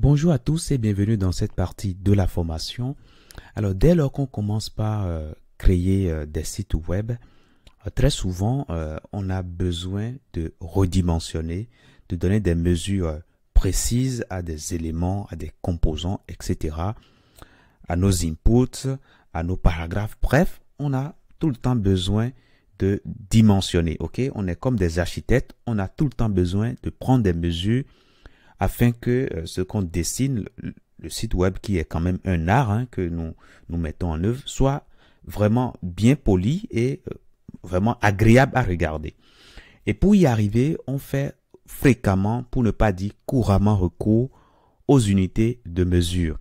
Bonjour à tous et bienvenue dans cette partie de la formation. Alors dès lors qu'on commence par euh, créer euh, des sites web, euh, très souvent on a besoin de redimensionner, de donner des mesures précises à des éléments, à des composants, etc. À nos inputs, à nos paragraphes. Bref, on a tout le temps besoin de dimensionner. Ok, on est comme des architectes, on a tout le temps besoin de prendre des mesures afin que euh, ce qu'on dessine, le site web qui est quand même un art hein, que nous, nous mettons en œuvre, soit vraiment bien poli et euh, vraiment agréable à regarder. Et pour y arriver, on fait fréquemment, pour ne pas dire couramment recours aux unités de mesure.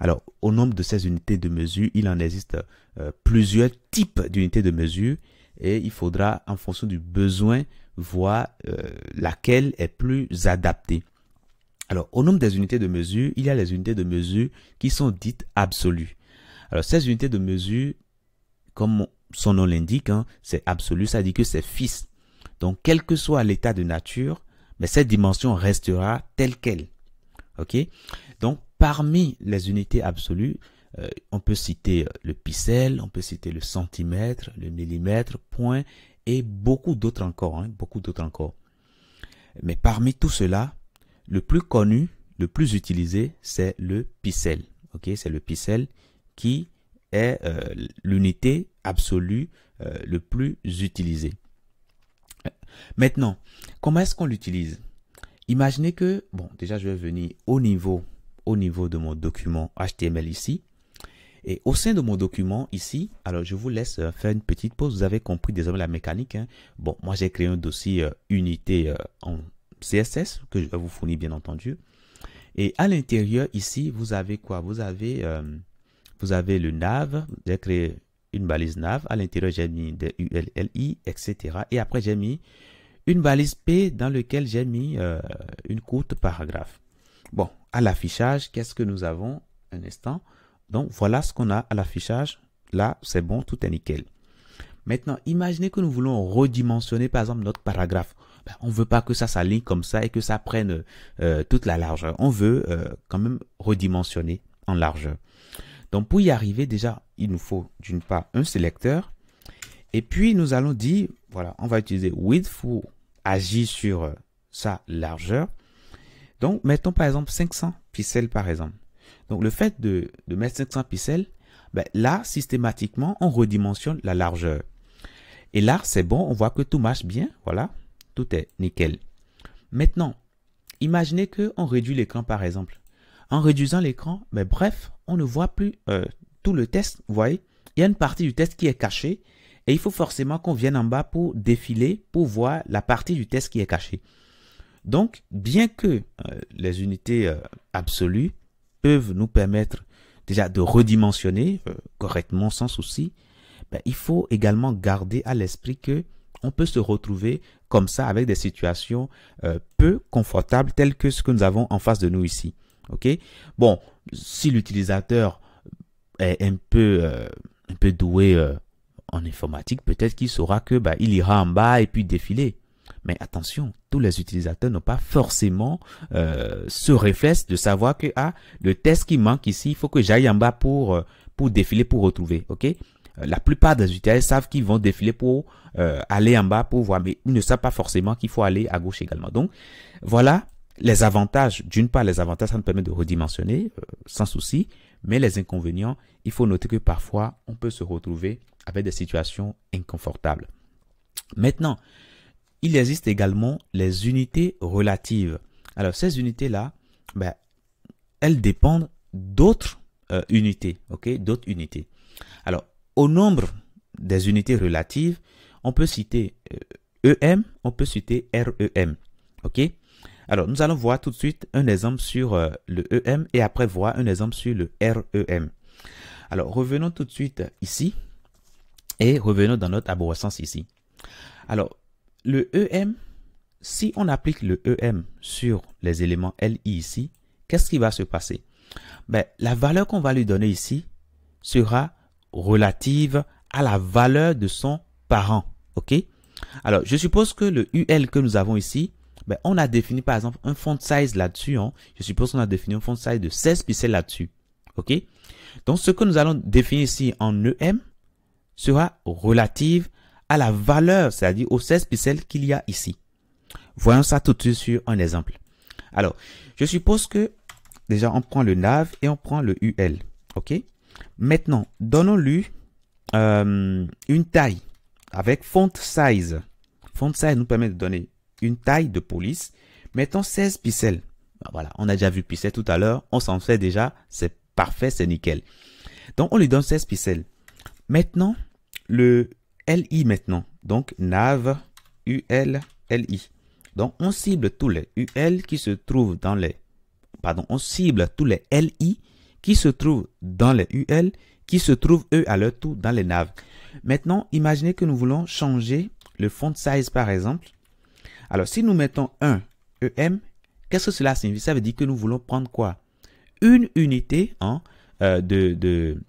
Alors, au nombre de ces unités de mesure, il en existe euh, plusieurs types d'unités de mesure et il faudra, en fonction du besoin, voir laquelle est plus adaptée. Alors, au nombre des unités de mesure, il y a les unités de mesure qui sont dites absolues. Alors, ces unités de mesure, comme son nom l'indique, hein, c'est absolu, ça dit que c'est fixe. Donc, quel que soit l'état de nature, mais cette dimension restera telle qu'elle. OK Donc, parmi les unités absolues, euh, on peut citer euh, le pixel, on peut citer le centimètre, le millimètre, point, et beaucoup d'autres encore, hein, beaucoup d'autres encore. Mais parmi tout cela, le plus connu, le plus utilisé, c'est le pixel. Ok, c'est le pixel qui est euh, l'unité absolue euh, le plus utilisé Maintenant, comment est-ce qu'on l'utilise Imaginez que, bon, déjà je vais venir au niveau, au niveau de mon document HTML ici. Et au sein de mon document ici, alors je vous laisse euh, faire une petite pause. Vous avez compris désormais la mécanique. Hein. Bon, moi j'ai créé un dossier unité en CSS que je vais vous fournir, bien entendu. Et à l'intérieur ici, vous avez quoi Vous avez euh, vous avez le nav. J'ai créé une balise nav. À l'intérieur, j'ai mis des ULLI, etc. Et après, j'ai mis une balise P dans laquelle j'ai mis euh, une courte paragraphe. Bon, à l'affichage, qu'est-ce que nous avons Un instant. Donc, voilà ce qu'on a à l'affichage. Là, c'est bon, tout est nickel. Maintenant, imaginez que nous voulons redimensionner, par exemple, notre paragraphe. On ben, on veut pas que ça s'aligne comme ça et que ça prenne euh, toute la largeur. On veut euh, quand même redimensionner en largeur. Donc pour y arriver, déjà, il nous faut d'une part un sélecteur. Et puis nous allons dire, voilà, on va utiliser width pour agir sur euh, sa largeur. Donc mettons par exemple 500 pixels par exemple. Donc le fait de, mettre 500 pixels, ben, là, systématiquement, on redimensionne la largeur. Et là, c'est bon, on voit que tout marche bien, voilà. Tout est nickel. Maintenant, imaginez qu'on réduit l'écran par exemple. En réduisant l'écran, mais bref, on ne voit plus euh, tout le test. Vous voyez, il y a une partie du test qui est cachée et il faut forcément qu'on vienne en bas pour défiler pour voir la partie du test qui est cachée. Donc, bien que euh, les unités euh, absolues peuvent nous permettre déjà de redimensionner correctement sans souci, ben, il faut également garder à l'esprit que on peut se retrouver comme ça avec des situations euh, peu confortables telles que ce que nous avons en face de nous ici. OK Bon, si l'utilisateur est un peu, euh, un peu doué euh, en informatique, peut-être qu'il saura que bah, il ira en bas et puis défiler. Mais attention, tous les utilisateurs n'ont pas forcément ce réflexe de savoir que ah, le test qui manque ici, il faut que j'aille en bas pour, pour défiler, pour retrouver. OK euh, la plupart des utilisateurs savent qu'ils vont défiler pour euh, aller en bas pour voir, mais ils ne savent pas forcément qu'il faut aller à gauche également. Donc, voilà les avantages. D'une part, les avantages, ça nous permet de redimensionner euh, sans souci, mais les inconvénients, il faut noter que parfois, on peut se retrouver avec des situations inconfortables. Maintenant, il existe également les unités relatives. Alors, ces unités-là, ben, elles dépendent d'autres unités, ok, d'autres unités. Alors, au nombre des unités relatives, on peut citer EM, euh, e on peut citer REM. OK Alors, nous allons voir tout de suite un exemple sur euh, le EM et après voir un exemple sur le REM. Alors, revenons tout de suite ici et revenons dans notre arborescence ici. Alors, le EM, si on applique le EM sur les éléments LI ici, qu'est-ce qui va se passer ben, La valeur qu'on va lui donner ici sera relative à la valeur de son parent. OK Alors, je suppose que le UL que nous avons ici, ben, on a défini par exemple un font size là-dessus. Hein? Je suppose qu'on a défini un font size de 16 pixels là-dessus. OK Donc, ce que nous allons définir ici en EM sera relative à la valeur, c'est-à-dire aux 16 pixels qu'il y a ici. Voyons ça tout de suite sur un exemple. Alors, je suppose que déjà on prend le nav et on prend le UL. OK Maintenant, donnons-lui euh, une taille avec font size. Font size nous permet de donner une taille de police. Mettons 16 pixels. Ah, voilà, on a déjà vu pixels tout à l'heure. On s'en fait déjà. C'est parfait, c'est nickel. Donc, on lui donne 16 pixels. Maintenant, le LI maintenant. Donc, nav UL LI. Donc, on cible tous les UL qui se trouvent dans les... Pardon, on cible tous les LI qui se trouvent dans les UL, qui se trouvent eux à leur tour dans les naves. Maintenant, imaginez que nous voulons changer le font size par exemple. Alors, si nous mettons un EM, qu'est-ce que cela signifie Ça veut dire que nous voulons prendre quoi Une unité hein, euh, de, de,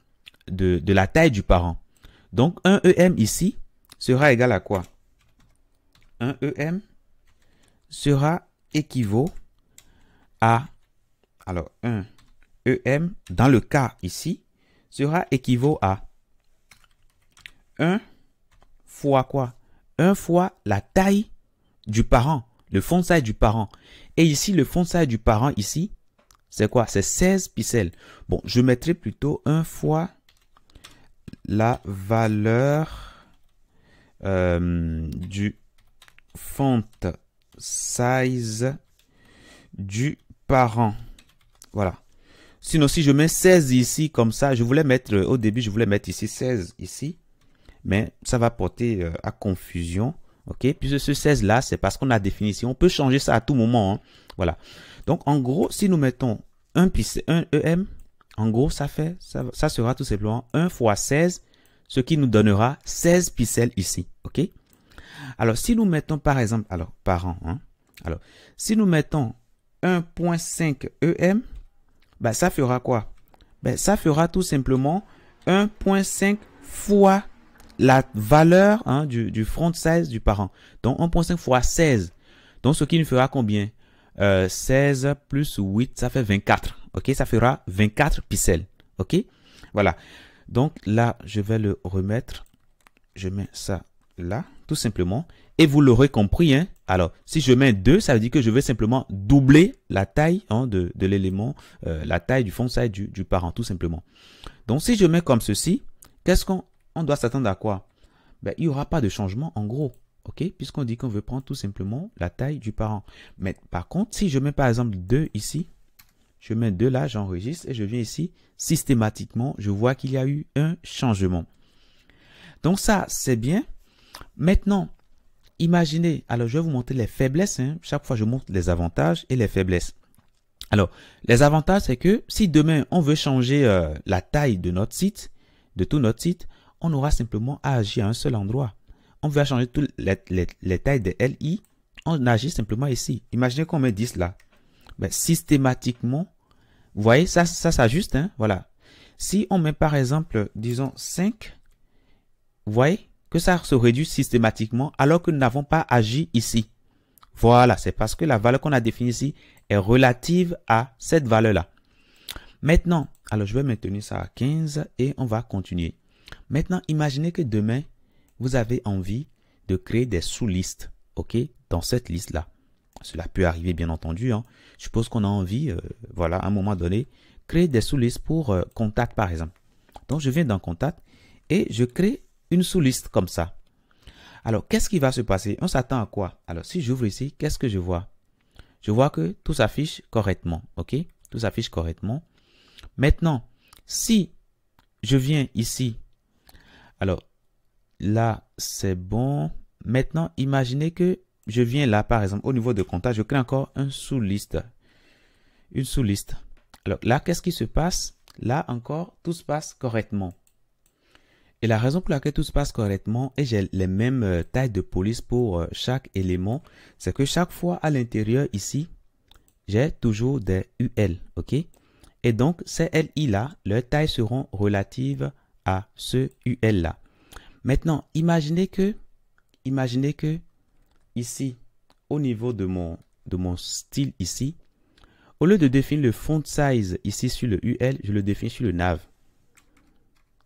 de, la taille du parent. Donc, un EM ici sera égal à quoi 1 EM sera équivaut à... Alors, 1 EM, dans le cas ici, sera équivaut à 1 fois quoi 1 fois la taille du parent, le fond size du parent. Et ici, le fond size du parent, ici, c'est quoi C'est 16 pixels. Bon, je mettrai plutôt 1 fois la valeur euh, du font size du parent. Voilà. Sinon, si je mets 16 ici, comme ça, je voulais mettre, euh, au début, je voulais mettre ici 16 ici, mais ça va porter euh, à confusion. OK Puisque ce 16 là, c'est parce qu'on a défini ici. On peut changer ça à tout moment. Hein. Voilà. Donc, en gros, si nous mettons 1, 1 EM, en gros, ça fait, ça, ça, sera tout simplement 1 fois 16, ce qui nous donnera 16 pixels ici. OK Alors, si nous mettons par exemple, alors, par an, hein, alors, si nous mettons 1.5 EM, bah, ça fera quoi ben, Ça fera tout simplement 1.5 fois la valeur hein, du, du, front 16 du parent. Donc 1.5 fois 16. Donc ce qui nous fera combien euh, 16 plus 8, ça fait 24. OK, ça fera 24 pixels. OK Voilà. Donc là, je vais le remettre. Je mets ça là, tout simplement. Et vous l'aurez compris, hein, alors, si je mets 2, ça veut dire que je vais simplement doubler la taille hein, de, l'élément, euh, la taille du fond size du, du, parent, tout simplement. Donc, si je mets comme ceci, qu'est-ce qu'on doit s'attendre à quoi ben, Il n'y aura pas de changement, en gros. OK Puisqu'on dit qu'on veut prendre tout simplement la taille du parent. Mais par contre, si je mets par exemple 2 ici, je mets 2 là, j'enregistre et je viens ici, systématiquement, je vois qu'il y a eu un changement. Donc ça, c'est bien. Maintenant, Imaginez, alors je vais vous montrer les faiblesses. Hein. Chaque fois, je montre les avantages et les faiblesses. Alors, les avantages, c'est que si demain, on veut changer euh, la taille de notre site, de tout notre site, on aura simplement à agir à un seul endroit. On veut changer toutes les, tailles des LI, on agit simplement ici. Imaginez qu'on met 10 là. Ben, systématiquement, vous voyez, ça, ça s'ajuste, hein, voilà. Si on met par exemple, disons 5, vous voyez, que ça se réduit systématiquement alors que nous n'avons pas agi ici. Voilà, c'est parce que la valeur qu'on a définie ici est relative à cette valeur-là. Maintenant, alors je vais maintenir ça à 15 et on va continuer. Maintenant, imaginez que demain, vous avez envie de créer des sous-listes, ok, dans cette liste-là. Cela peut arriver, bien entendu. Hein. Je suppose qu'on a envie, euh, voilà, à un moment donné, créer des sous-listes pour euh, contact, par exemple. Donc, je viens dans contact et je crée une sous-liste comme ça. Alors, qu'est-ce qui va se passer On s'attend à quoi Alors, si j'ouvre ici, qu'est-ce que je vois Je vois que tout s'affiche correctement, ok Tout s'affiche correctement. Maintenant, si je viens ici, alors là, c'est bon. Maintenant, imaginez que je viens là, par exemple, au niveau de comptage, je crée encore une sous-liste. Une sous-liste. Alors là, qu'est-ce qui se passe Là encore, tout se passe correctement. Et la raison pour laquelle tout se passe correctement et j'ai les mêmes euh, tailles de police pour euh, chaque élément, c'est que chaque fois à l'intérieur ici, j'ai toujours des UL, ok Et donc ces LI là, leurs tailles seront relatives à ce UL là. Maintenant, imaginez que, imaginez que ici, au niveau de mon, de mon style ici, au lieu de définir le font size ici sur le UL, je le définis sur le nav.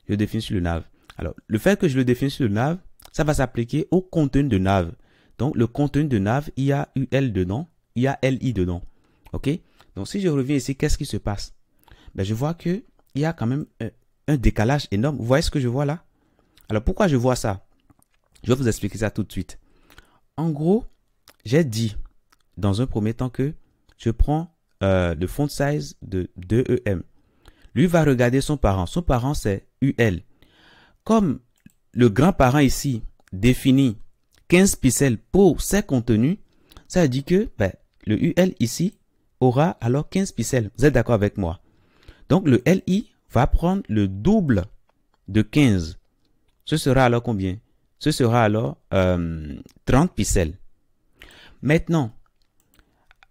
Je le définis sur le nav. Alors, le fait que je le définisse sur nav, ça va s'appliquer au contenu de nav. Donc, le contenu de nav, il y a UL dedans, il y a LI dedans. OK Donc, si je reviens ici, qu'est-ce qui se passe ben, Je vois qu'il y a quand même un, décalage énorme. Vous voyez ce que je vois là Alors, pourquoi je vois ça Je vais vous expliquer ça tout de suite. En gros, j'ai dit dans un premier temps que je prends euh, le font size de 2EM. E Lui va regarder son parent. Son parent, c'est UL. Comme le grand-parent ici définit 15 pixels pour ses contenus, ça dit que ben, le UL ici aura alors 15 pixels. Vous êtes d'accord avec moi Donc le LI va prendre le double de 15. Ce sera alors combien Ce sera alors 30 euh, pixels. Maintenant,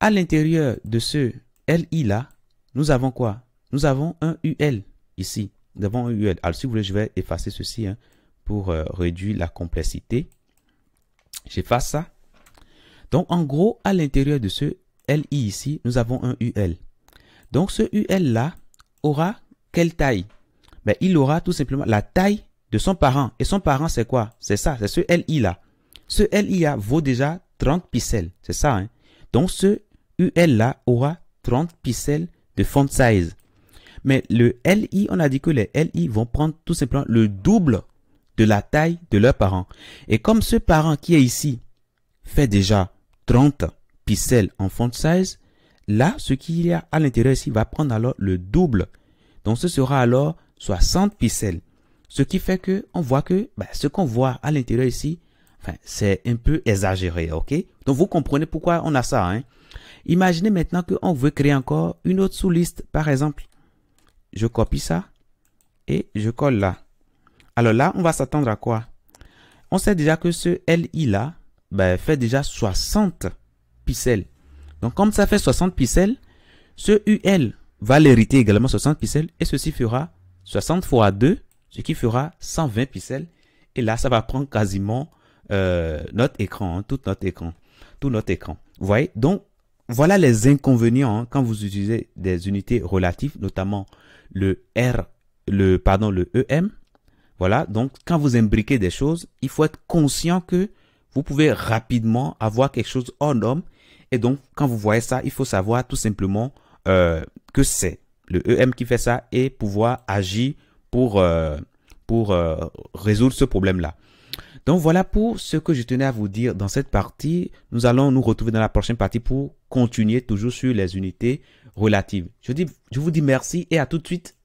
à l'intérieur de ce LI là, nous avons quoi Nous avons un UL ici un UL. Alors, si vous voulez, je vais effacer ceci hein, pour euh, réduire la complexité. J'efface ça. Donc, en gros, à l'intérieur de ce LI ici, nous avons un UL. Donc, ce UL-là aura quelle taille ben, Il aura tout simplement la taille de son parent. Et son parent, c'est quoi C'est ça, c'est ce LI-là. Ce LI-là vaut déjà 30 pixels. C'est ça. Hein. Donc, ce UL-là aura 30 pixels de font size. Mais le LI, on a dit que les LI vont prendre tout simplement le double de la taille de leurs parents. Et comme ce parent qui est ici fait déjà 30 pixels en font size, là, ce qu'il y a à l'intérieur ici va prendre alors le double. Donc, ce sera alors 60 pixels. Ce qui fait que on voit que bah, ce qu'on voit à l'intérieur ici, enfin, c'est un peu exagéré, ok Donc, vous comprenez pourquoi on a ça, hein? Imaginez maintenant qu'on veut créer encore une autre sous-liste, par exemple je copie ça et je colle là. Alors là, on va s'attendre à quoi On sait déjà que ce LI là ben, fait déjà 60 pixels. Donc comme ça fait 60 pixels, ce UL va l'hériter également 60 pixels et ceci fera 60 fois 2, ce qui fera 120 pixels. Et là, ça va prendre quasiment euh, notre écran, hein, tout notre écran, tout notre écran. Vous voyez Donc voilà les inconvénients hein, quand vous utilisez des unités relatives, notamment le R, le, pardon, le EM. Voilà. Donc, quand vous imbriquez des choses, il faut être conscient que vous pouvez rapidement avoir quelque chose hors norme. Et donc, quand vous voyez ça, il faut savoir tout simplement euh, que c'est le EM qui fait ça et pouvoir agir pour, euh, pour euh, résoudre ce problème-là. Donc voilà pour ce que je tenais à vous dire dans cette partie. Nous allons nous retrouver dans la prochaine partie pour continuer toujours sur les unités relatives. Je, je vous dis merci et à tout de suite.